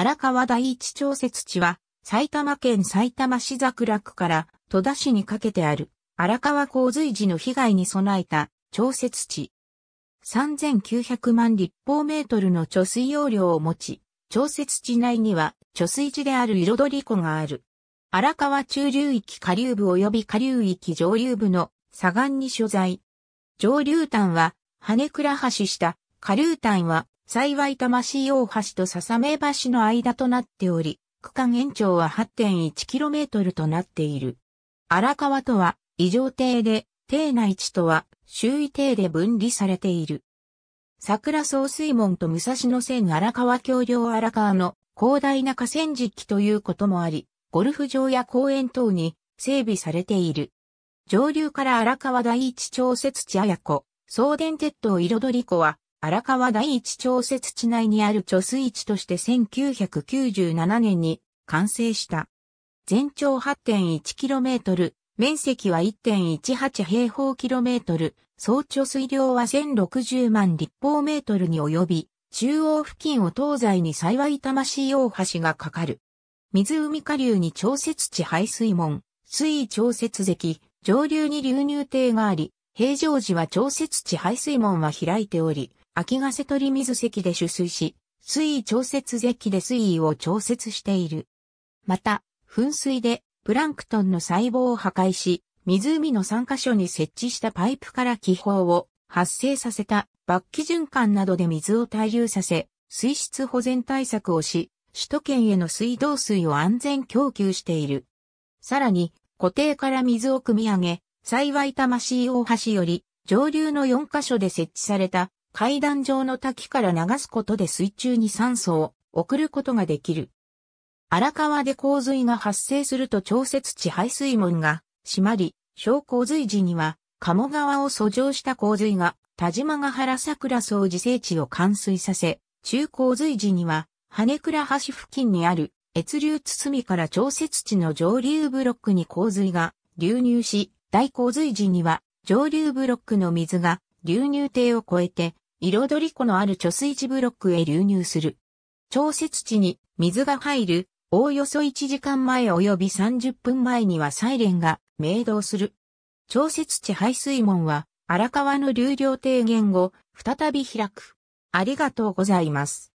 荒川第一調節地は、埼玉県埼玉市桜区から戸田市にかけてある、荒川洪水時の被害に備えた調節地。3900万立方メートルの貯水容量を持ち、調節地内には貯水池である彩り湖がある。荒川中流域下流部及び下流域上流部の左岸に所在。上流端は、羽倉橋下、下流端は幸い魂大橋と笹目橋の間となっており、区間延長は 8.1km となっている。荒川とは、異常堤で、堤内地とは、周囲堤で分離されている。桜総水門と武蔵野線荒川橋梁荒川の広大な河川敷ということもあり、ゴルフ場や公園等に整備されている。上流から荒川第一調節地綾子、送電鉄道彩り湖は荒川第一調節地内にある貯水池として1997年に完成した。全長 8.1km、面積は1.18平方キロメートル、総貯水量は1060万立方メートルに及び、中央付近を東西に幸い魂大橋がかかる。湖下流に調節地排水門、水位調節堰、上流に流入堤があり、平常時は調節池排水門は開いており、秋ヶ瀬取水石で取水し、水位調節石で水位を調節している。また、噴水でプランクトンの細胞を破壊し、湖の3カ所に設置したパイプから気泡を発生させた罰気循環などで水を滞留させ、水質保全対策をし、首都圏への水道水を安全供給している。さらに、固定から水を汲み上げ、幸い魂大橋より上流の4カ所で設置された階段状の滝から流すことで水中に酸素を送ることができる。荒川で洪水が発生すると調節地排水門が閉まり、小洪水時には鴨川を遡上した洪水が田島ヶ原桜草自生地を冠水させ、中洪水時には羽倉橋付近にある越流堤から調節地の上流ブロックに洪水が流入し、大洪水時には上流ブロックの水が流入堤を越えて彩り湖のある貯水池ブロックへ流入する。調節地に水が入るおおよそ1時間前及び30分前にはサイレンが鳴動する。調節地排水門は荒川の流量低減後、再び開く。ありがとうございます。